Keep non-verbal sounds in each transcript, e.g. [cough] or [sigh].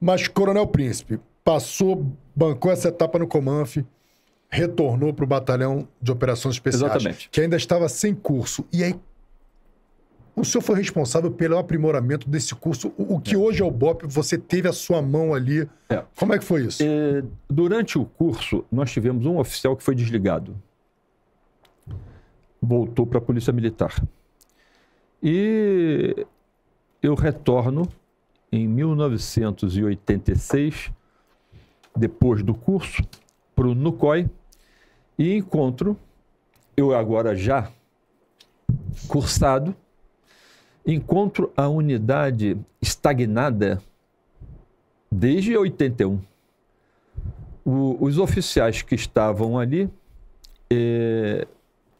Mas Coronel Príncipe passou, bancou essa etapa no Comanf, retornou para o Batalhão de Operações Especiais, Exatamente. que ainda estava sem curso. E aí, o senhor foi responsável pelo aprimoramento desse curso. O, que é. hoje é o BOP, você teve a sua mão ali. É. Como é que foi isso? É, durante o curso, nós tivemos um oficial que foi desligado. Voltou para a Polícia Militar. E eu retorno em 1986, depois do curso, para o NUCOI e encontro, eu agora já cursado, encontro a unidade estagnada desde 81. O, os oficiais que estavam ali é,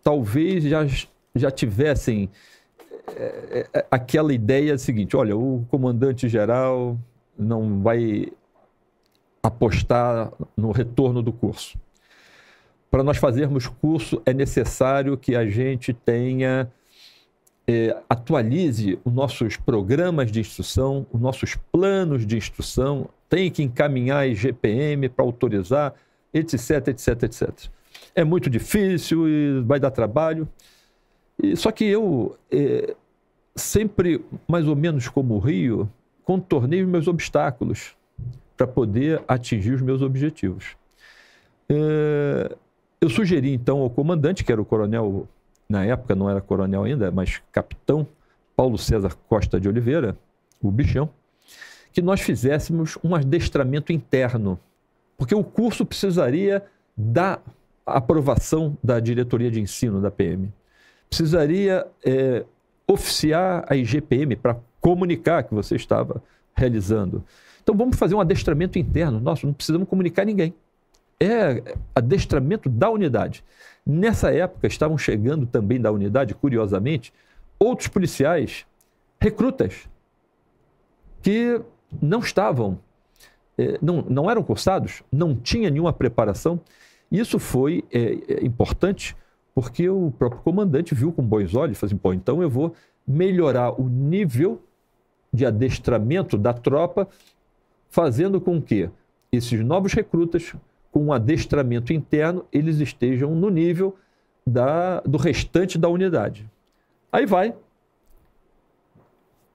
talvez já, já tivessem é, é, é, aquela ideia é, a seguinte: olha, o comandante geral não vai apostar no retorno do curso. Para nós fazermos curso, é necessário que a gente tenha, é, atualize os nossos programas de instrução, os nossos planos de instrução, tem que encaminhar a IGPM para autorizar, etc, etc, etc. É muito difícil e vai dar trabalho. E, só que eu, sempre mais ou menos como o Rio, contornei os meus obstáculos para poder atingir os meus objetivos. É, eu sugeri então ao comandante, que era o coronel, na época não era coronel ainda, mas capitão Paulo César Costa de Oliveira, o bichão, que nós fizéssemos um adestramento interno, porque o curso precisaria da aprovação da diretoria de ensino da PM. Precisaria é, oficiar a IGPM, para comunicar que você estava realizando. Então vamos fazer um adestramento interno Nós não precisamos comunicar ninguém. É adestramento da unidade. Nessa época estavam chegando também da unidade, curiosamente, outros policiais, recrutas, que não estavam, é, não, não eram cursados, não tinha nenhuma preparação. Isso foi é, é importante porque o próprio comandante viu com bons olhos, falou assim, pô, então eu vou melhorar o nível de adestramento da tropa, fazendo com que esses novos recrutas, com um adestramento interno, eles estejam no nível da, do restante da unidade. Aí vai,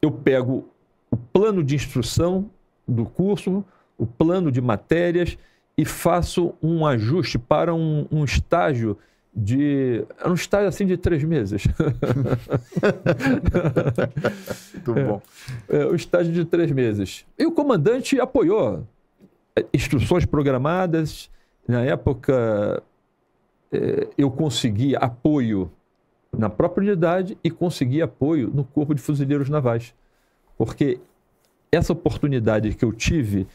eu pego o plano de instrução do curso, o plano de matérias e faço um ajuste para um, um estágio de. É um estágio assim de três meses. [laughs] Muito bom. É, é, um estágio de três meses. E o comandante apoiou é, instruções programadas. Na época, é, eu consegui apoio na própria unidade e consegui apoio no Corpo de Fuzileiros Navais. Porque essa oportunidade que eu tive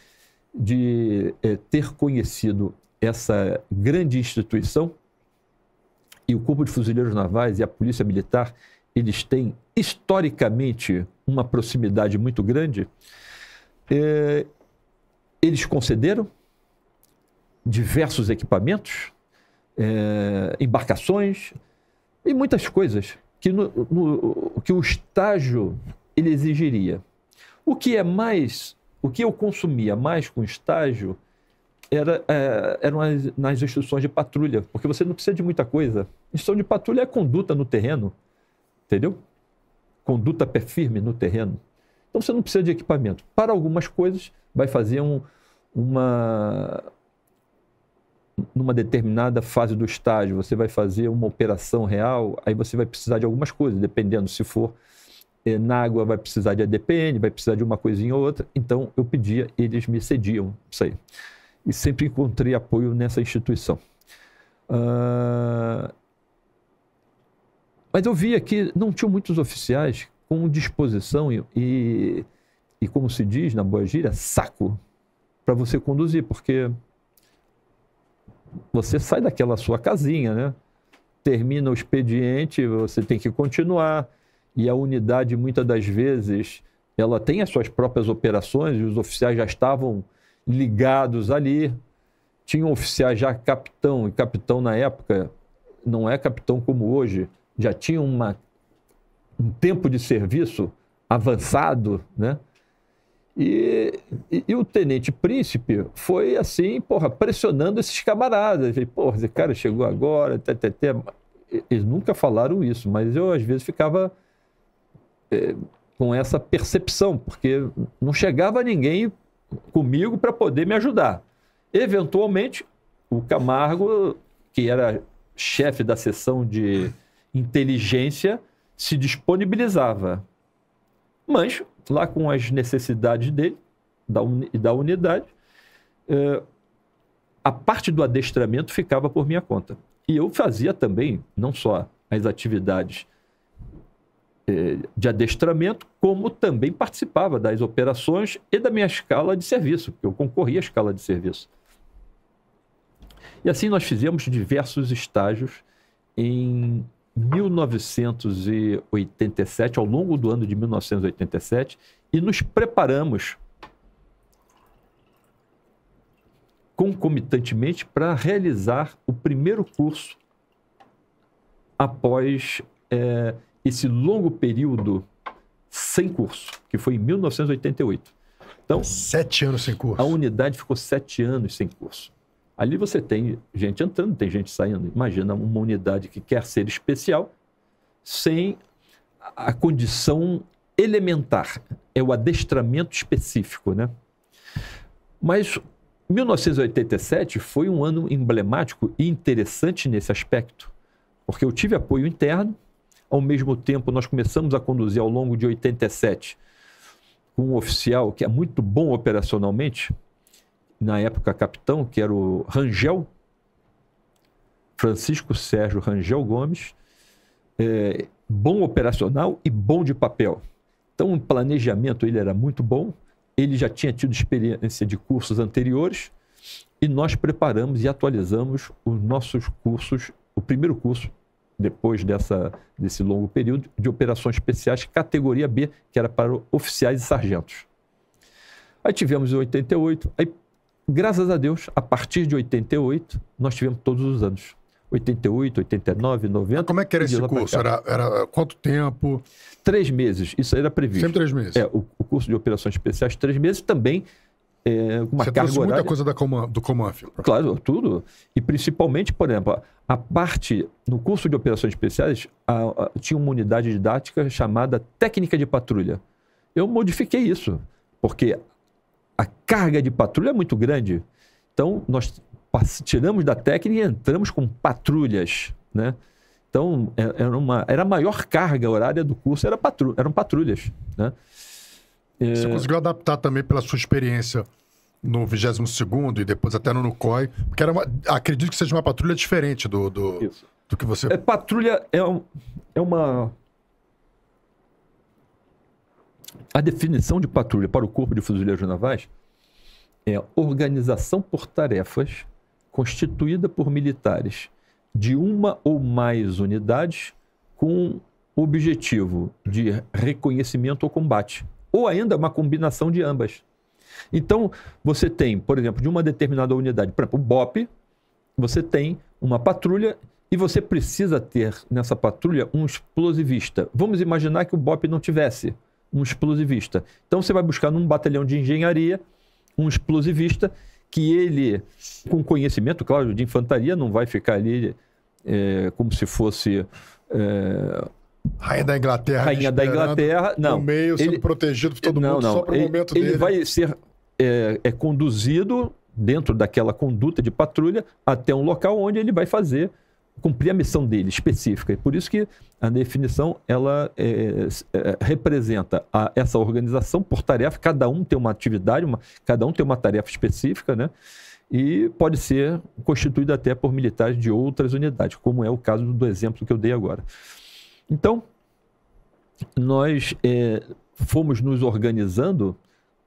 de é, ter conhecido essa grande instituição e o Corpo de Fuzileiros Navais e a Polícia Militar, eles têm historicamente uma proximidade muito grande, é, eles concederam diversos equipamentos, é, embarcações e muitas coisas que, no, no, que o estágio ele exigiria. O que é mais, o que eu consumia mais com estágio era, é, eram as, nas instruções de patrulha, porque você não precisa de muita coisa. Instrução de patrulha é conduta no terreno, entendeu? Conduta pé firme no terreno. Então você não precisa de equipamento. Para algumas coisas, vai fazer um, uma. Numa determinada fase do estágio, você vai fazer uma operação real, aí você vai precisar de algumas coisas, dependendo se for é, na água, vai precisar de ADPN, vai precisar de uma coisinha ou outra. Então eu pedia, eles me cediam isso aí e sempre encontrei apoio nessa instituição. Uh, mas eu via que não tinham muitos oficiais com disposição e, e, e como se diz na boa gíria, saco para você conduzir, porque você sai daquela sua casinha, né? Termina o expediente, você tem que continuar, e a unidade, muitas das vezes, ela tem as suas próprias operações, e os oficiais já estavam ligados ali. Tinham oficiais já capitão, e capitão na época não é capitão como hoje, já tinha uma, um tempo de serviço avançado, né? E, e, e, o tenente príncipe foi assim, porra, pressionando esses camaradas. Falei, porra, esse cara chegou agora, tê, tê, tê. Eles nunca falaram isso, mas eu às vezes ficava é, com essa percepção, porque não chegava ninguém comigo para poder me ajudar. Eventualmente, o Camargo, que era chefe da seção de inteligência, se disponibilizava. Mas, lá com as necessidades dele da da unidade, eh, a parte do adestramento ficava por minha conta. E eu fazia também, não só as atividades eh, de adestramento, como também participava das operações e da minha escala de serviço, porque eu concorria à escala de serviço. E assim nós fizemos diversos estágios em 1987, ao longo do ano de 1987, e nos preparamos concomitantemente para realizar o primeiro curso após é, esse longo período sem curso, que foi em 1988. Então, sete anos sem curso. A unidade ficou sete anos sem curso. Ali você tem gente entrando, tem gente saindo. Imagina uma unidade que quer ser especial sem a condição elementar, é o adestramento específico, né? Mas 1987 foi um ano emblemático e interessante nesse aspecto, porque eu tive apoio interno ao mesmo tempo nós começamos a conduzir ao longo de 87 um oficial que é muito bom operacionalmente, na época capitão, que era o Rangel, Francisco Sérgio Rangel Gomes, é, bom operacional e bom de papel. Então, o planejamento ele era muito bom, ele já tinha tido experiência de cursos anteriores e nós preparamos e atualizamos os nossos cursos, o primeiro curso depois dessa, desse longo período, de operações especiais categoria B, que era para oficiais e sargentos. Aí tivemos em 88, aí, graças a Deus, a partir de 88, nós tivemos todos os anos. 88, 89, 90. Mas como é que era esse curso? Era, era, quanto tempo? Três meses, isso aí era previsto. Sempre três meses. É, o, o curso de operações especiais, três meses também é, uma Você carga horária. muita coisa da do Comanf. Claro, tudo. E principalmente, por exemplo, a parte, no curso de operações especiais, a, a, tinha uma unidade didática chamada técnica de patrulha. Eu modifiquei isso, porque a carga de patrulha é muito grande. Então, nós tiramos da técnica e entramos com patrulhas, né? Então, é, era, uma, era a maior carga horária do curso, era patru, eram patrulhas, né? Você é. conseguiu adaptar também pela sua experiência no 22 e depois até no NUCOI, porque era uma, acredito que seja uma patrulha diferente do, do, do que você. É, patrulha é, um, é uma. A definição de patrulha para o Corpo de Fuzileiros Navais é organização por tarefas constituída por militares de uma ou mais unidades com objetivo de reconhecimento ou combate ou ainda uma combinação de ambas. Então, você tem, por exemplo, de uma determinada unidade, por exemplo, o BOP, você tem uma patrulha e você precisa ter nessa patrulha um explosivista. Vamos imaginar que o BOP não tivesse um explosivista. Então, você vai buscar num batalhão de engenharia um explosivista que ele, com conhecimento, claro, de infantaria, não vai ficar ali é, como se fosse é, Rainha da Inglaterra. Rainha da Inglaterra, não. No meio, ele, sendo protegido por todo não, mundo, não, só para o momento ele dele. Ele vai ser é, é, conduzido dentro daquela conduta de patrulha até um local onde ele vai fazer, cumprir a missão dele específica. E por isso que a definição, ela é, é, representa a, essa organização por tarefa, cada um tem uma atividade, uma, cada um tem uma tarefa específica, né? e pode ser constituída até por militares de outras unidades, como é o caso do exemplo que eu dei agora. Então, nós é, fomos nos organizando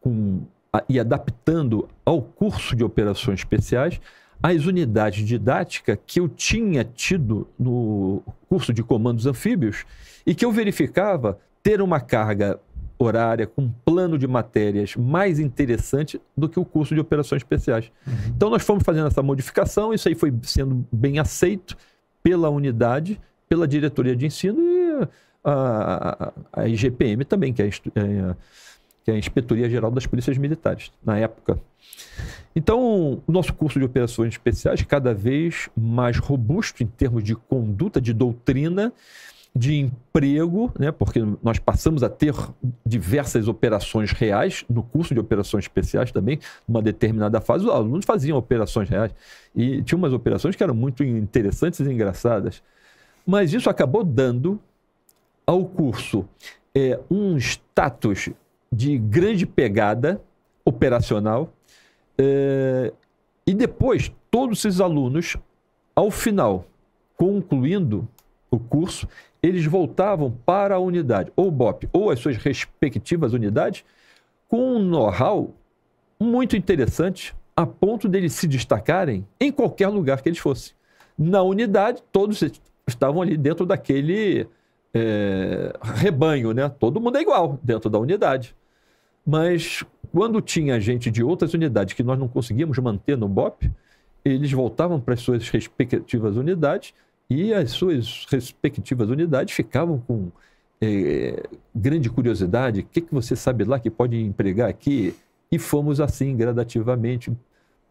com, a, e adaptando ao curso de operações especiais as unidades didáticas que eu tinha tido no curso de comandos anfíbios e que eu verificava ter uma carga horária com um plano de matérias mais interessante do que o curso de operações especiais. Uhum. Então nós fomos fazendo essa modificação, isso aí foi sendo bem aceito pela unidade, pela diretoria de ensino a, a, a IGPM também, que é a, é, que é a Inspetoria Geral das Polícias Militares, na época. Então, o nosso curso de operações especiais, cada vez mais robusto em termos de conduta, de doutrina, de emprego, né? porque nós passamos a ter diversas operações reais no curso de operações especiais também, numa determinada fase, os alunos faziam operações reais. E tinha umas operações que eram muito interessantes e engraçadas. Mas isso acabou dando ao curso é, um status de grande pegada operacional. É, e depois, todos esses alunos, ao final, concluindo o curso, eles voltavam para a unidade, ou BOP, ou as suas respectivas unidades, com um know-how muito interessante, a ponto deles se destacarem em qualquer lugar que eles fossem. Na unidade, todos estavam ali dentro daquele é, rebanho, né? Todo mundo é igual dentro da unidade. Mas quando tinha gente de outras unidades que nós não conseguíamos manter no BOP, eles voltavam para as suas respectivas unidades e as suas respectivas unidades ficavam com é, grande curiosidade: o que, que você sabe lá que pode empregar aqui? E fomos assim, gradativamente,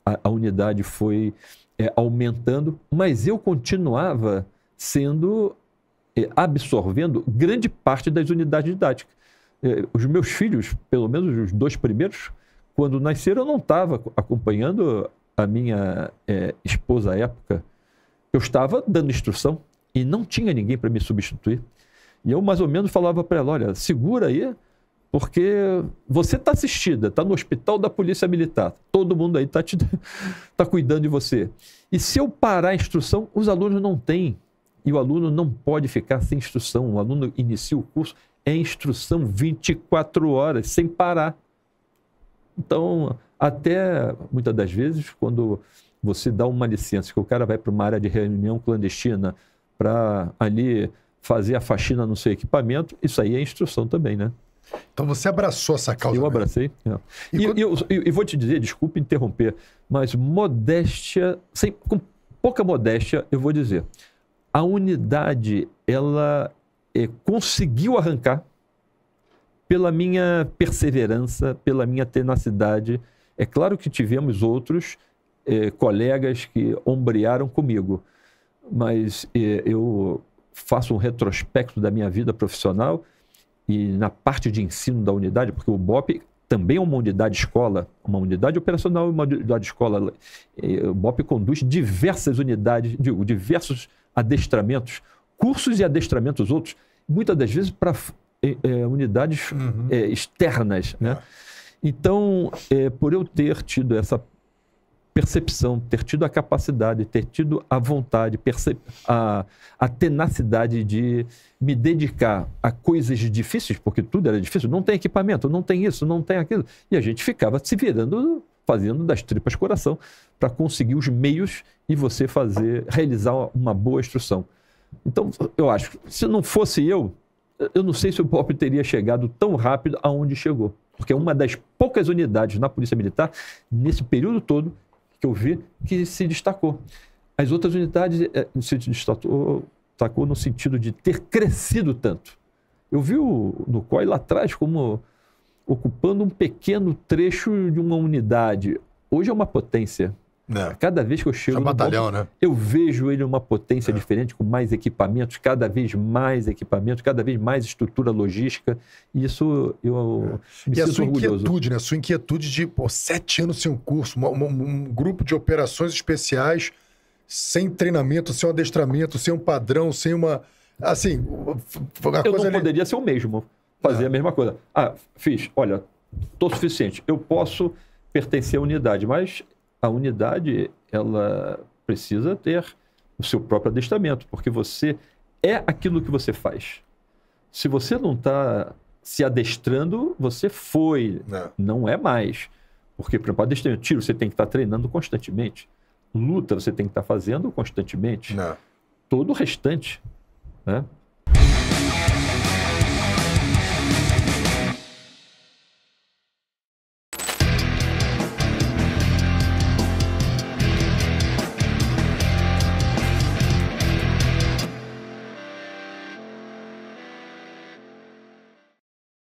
a, a unidade foi é, aumentando, mas eu continuava sendo eh, absorvendo grande parte das unidades didáticas. Eh, os meus filhos, pelo menos os dois primeiros, quando nasceram, eu não estava acompanhando a minha é, esposa à época. Eu estava dando instrução e não tinha ninguém para me substituir. E eu, mais ou menos, falava para ela: olha, segura aí, porque você está assistida, está no hospital da Polícia Militar, todo mundo aí está [laughs] tá cuidando de você. E se eu parar a instrução, os alunos não têm e o aluno não pode ficar sem instrução. O aluno inicia o curso, é instrução 24 horas, sem parar. Então, até muitas das vezes, quando você dá uma licença, que o cara vai para uma área de reunião clandestina para ali fazer a faxina no seu equipamento, isso aí é instrução também, né? Então você abraçou essa causa. Eu mesmo. Né? abracei. É. E, e, quando... eu, eu, eu vou te dizer, desculpe interromper, mas modéstia, sem, com pouca modéstia, eu vou dizer a unidade ela é, conseguiu arrancar pela minha perseverança, pela minha tenacidade. É claro que tivemos outros é, colegas que ombrearam comigo, mas é, eu faço um retrospecto da minha vida profissional e na parte de ensino da unidade, porque o BOP também é uma unidade escola, uma unidade operacional e uma unidade escola. O BOP conduz diversas unidades, digo, diversos adestramentos, cursos e adestramentos outros, muitas das vezes para é, unidades uhum. é, externas. Né? É. Então, é, por eu ter tido essa percepção, ter tido a capacidade, ter tido a vontade, a, a, tenacidade de me dedicar a coisas difíceis, porque tudo era difícil, não tem equipamento, não tem isso, não tem aquilo, e a gente ficava se virando fazendo das tripas coração para conseguir os meios e você fazer realizar uma boa instrução. Então, eu acho que se não fosse eu, eu não sei se o POP teria chegado tão rápido aonde chegou. Porque é uma das poucas unidades na Polícia Militar, nesse período todo, que eu vi, que se destacou. As outras unidades eh, se destacou, destacou no sentido de ter crescido tanto. Eu vi o, no COI lá atrás como ocupando um pequeno trecho de uma unidade. Hoje é uma potência. É. Cada vez que eu chego. É batalhão, né? Eu vejo ele uma potência é. diferente, com mais equipamentos, cada vez mais equipamentos, cada vez mais estrutura logística. E isso eu é. me e sinto a sua orgulhoso. inquietude, né? A sua inquietude de pô, sete anos sem um curso, um, um, um grupo de operações especiais, sem treinamento, sem um adestramento, sem um padrão, sem uma. Assim, a eu coisa eu não ali... poderia ser o mesmo fazer é. a mesma coisa. Ah, fiz, olha, estou suficiente. Eu posso pertencer à unidade, mas a unidade ela precisa ter o seu próprio adestramento, porque você é aquilo que você faz. Se você não está se adestrando, você foi, não. É. não é mais. Porque, por exemplo, adestramento, tiro, você tem que estar tá treinando constantemente. Luta, você tem que estar tá fazendo constantemente. Não. É. Todo o restante. Né?